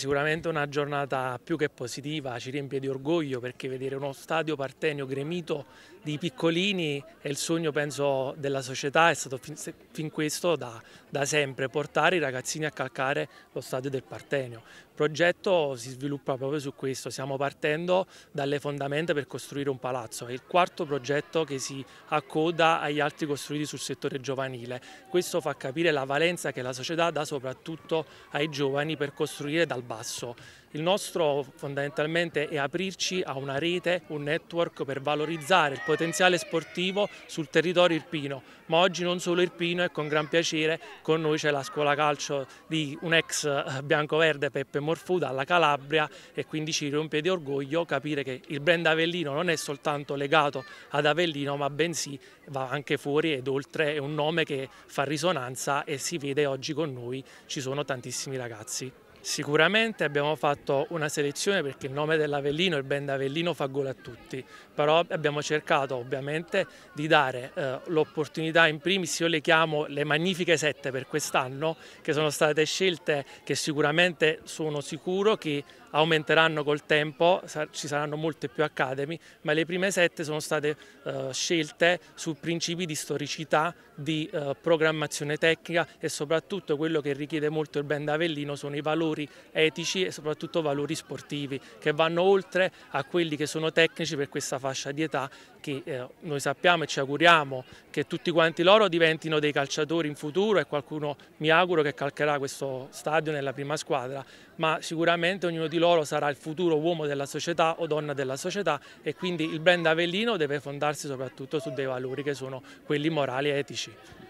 Sicuramente una giornata più che positiva, ci riempie di orgoglio perché vedere uno stadio partenio gremito di piccolini è il sogno penso della società, è stato fin, fin questo da, da, sempre, portare i ragazzini a calcare lo stadio del partenio. Il progetto si sviluppa proprio su questo, stiamo partendo dalle fondamenta per costruire un palazzo, è il quarto progetto che si accoda agli altri costruiti sul settore giovanile. Questo fa capire la valenza che la società dà soprattutto ai giovani per costruire dal basso basso. Il nostro fondamentalmente è aprirci a una rete, un network per valorizzare il potenziale sportivo sul territorio irpino, ma oggi non solo irpino e con gran piacere con noi c'è la scuola calcio di un ex eh, bianco-verde Peppe Morfù dalla Calabria e quindi ci riempie di orgoglio capire che il brand Avellino non è soltanto legato ad Avellino ma bensì va anche fuori ed oltre, è un nome che fa risonanza e si vede oggi con noi, ci sono tantissimi ragazzi. Sicuramente abbiamo fatto una selezione perché il nome dell'Avellino, il band Avellino fa gol a tutti, però abbiamo cercato ovviamente di dare eh, l'opportunità in primis, io le chiamo le magnifiche sette per quest'anno, che sono state scelte che sicuramente sono sicuro che aumenteranno col tempo, ci saranno molte più academy, ma le prime sette sono state eh, scelte su principi di storicità, di eh, programmazione tecnica e soprattutto quello che richiede molto il band Avellino sono i valori valori etici e soprattutto valori sportivi che vanno oltre a quelli che sono tecnici per questa fascia di età che eh, noi sappiamo e ci auguriamo che tutti quanti loro diventino dei calciatori in futuro e qualcuno mi auguro che calcherà questo stadio nella prima squadra, ma sicuramente ognuno di loro sarà il futuro uomo della società o donna della società e quindi il brand Avellino deve fondarsi soprattutto su dei valori che sono quelli morali e etici.